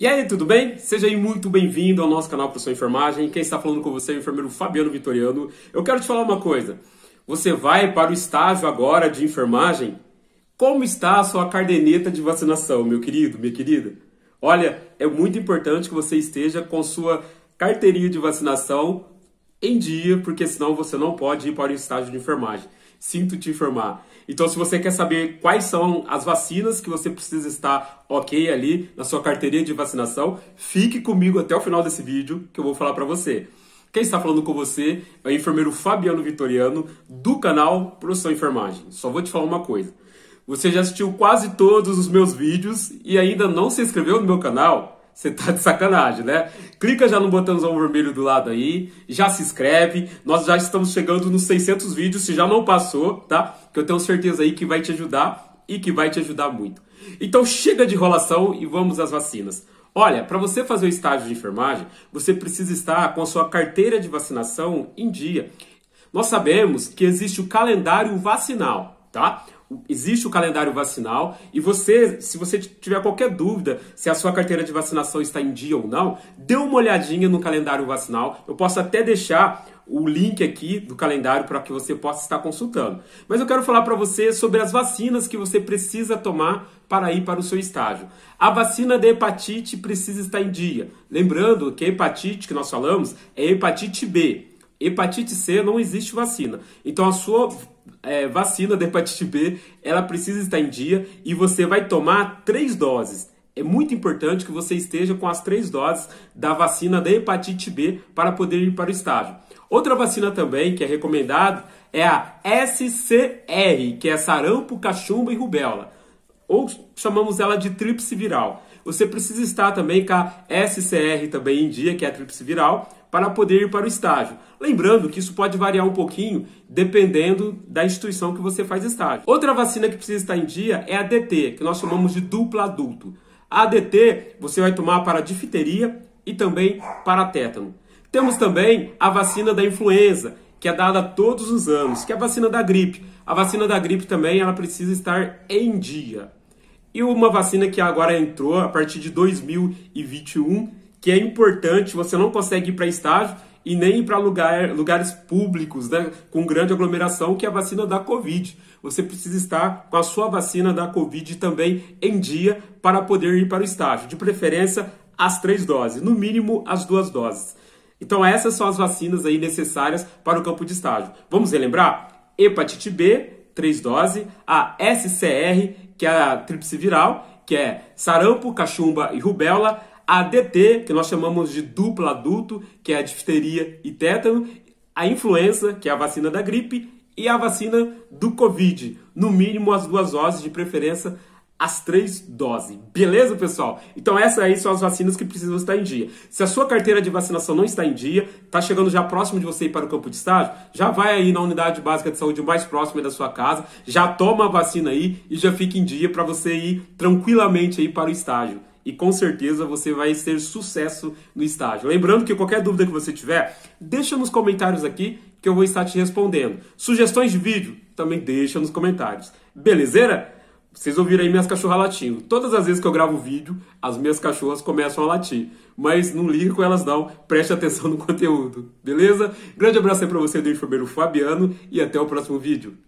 E aí, tudo bem? Seja aí muito bem-vindo ao nosso canal Professor Enfermagem. Quem está falando com você é o enfermeiro Fabiano Vitoriano. Eu quero te falar uma coisa. Você vai para o estágio agora de enfermagem? Como está a sua cardeneta de vacinação, meu querido, minha querida? Olha, é muito importante que você esteja com sua carteirinha de vacinação em dia, porque senão você não pode ir para o estágio de enfermagem. Sinto te informar. Então, se você quer saber quais são as vacinas que você precisa estar ok ali na sua carteirinha de vacinação, fique comigo até o final desse vídeo que eu vou falar para você. Quem está falando com você é o enfermeiro Fabiano Vitoriano, do canal Profissão Enfermagem. Só vou te falar uma coisa. Você já assistiu quase todos os meus vídeos e ainda não se inscreveu no meu canal? Você tá de sacanagem, né? Clica já no botãozão vermelho do lado aí, já se inscreve. Nós já estamos chegando nos 600 vídeos, se já não passou, tá? Que eu tenho certeza aí que vai te ajudar e que vai te ajudar muito. Então chega de enrolação e vamos às vacinas. Olha, para você fazer o estágio de enfermagem, você precisa estar com a sua carteira de vacinação em dia. Nós sabemos que existe o calendário vacinal, tá? existe o calendário vacinal e você, se você tiver qualquer dúvida se a sua carteira de vacinação está em dia ou não, dê uma olhadinha no calendário vacinal. Eu posso até deixar o link aqui do calendário para que você possa estar consultando. Mas eu quero falar para você sobre as vacinas que você precisa tomar para ir para o seu estágio. A vacina da hepatite precisa estar em dia. Lembrando que a hepatite que nós falamos é hepatite B. Hepatite C não existe vacina. Então a sua é, vacina da hepatite B, ela precisa estar em dia e você vai tomar três doses. É muito importante que você esteja com as três doses da vacina da hepatite B para poder ir para o estágio. Outra vacina também que é recomendada é a SCR, que é sarampo, cachumba e rubéola ou chamamos ela de tríplice viral. Você precisa estar também com a SCR também em dia, que é a tríplice viral, para poder ir para o estágio. Lembrando que isso pode variar um pouquinho dependendo da instituição que você faz estágio. Outra vacina que precisa estar em dia é a DT, que nós chamamos de dupla adulto. A DT você vai tomar para difteria e também para tétano. Temos também a vacina da influenza, que é dada todos os anos, que é a vacina da gripe. A vacina da gripe também ela precisa estar em dia e uma vacina que agora entrou a partir de 2021, que é importante, você não consegue ir para estágio e nem ir para lugar, lugares públicos né, com grande aglomeração, que é a vacina da Covid. Você precisa estar com a sua vacina da Covid também em dia para poder ir para o estágio. De preferência, as três doses, no mínimo as duas doses. Então essas são as vacinas aí necessárias para o campo de estágio. Vamos relembrar? Hepatite B, 3 doses, a SCR que é a tríplice viral, que é sarampo, cachumba e rubéola, a DT, que nós chamamos de dupla adulto, que é a difteria e tétano, a influenza, que é a vacina da gripe, e a vacina do Covid. No mínimo, as duas doses, de preferência, as três doses. Beleza, pessoal? Então essas aí são as vacinas que precisam estar em dia. Se a sua carteira de vacinação não está em dia, está chegando já próximo de você ir para o campo de estágio, já vai aí na unidade básica de saúde mais próxima da sua casa, já toma a vacina aí e já fica em dia para você ir tranquilamente aí para o estágio. E com certeza você vai ter sucesso no estágio. Lembrando que qualquer dúvida que você tiver, deixa nos comentários aqui que eu vou estar te respondendo. Sugestões de vídeo, também deixa nos comentários. Belezeira? Vocês ouviram aí minhas cachorras latindo. Todas as vezes que eu gravo vídeo, as minhas cachorras começam a latir. Mas não liga com elas não, preste atenção no conteúdo, beleza? Grande abraço aí pra você do enfermeiro Fabiano e até o próximo vídeo.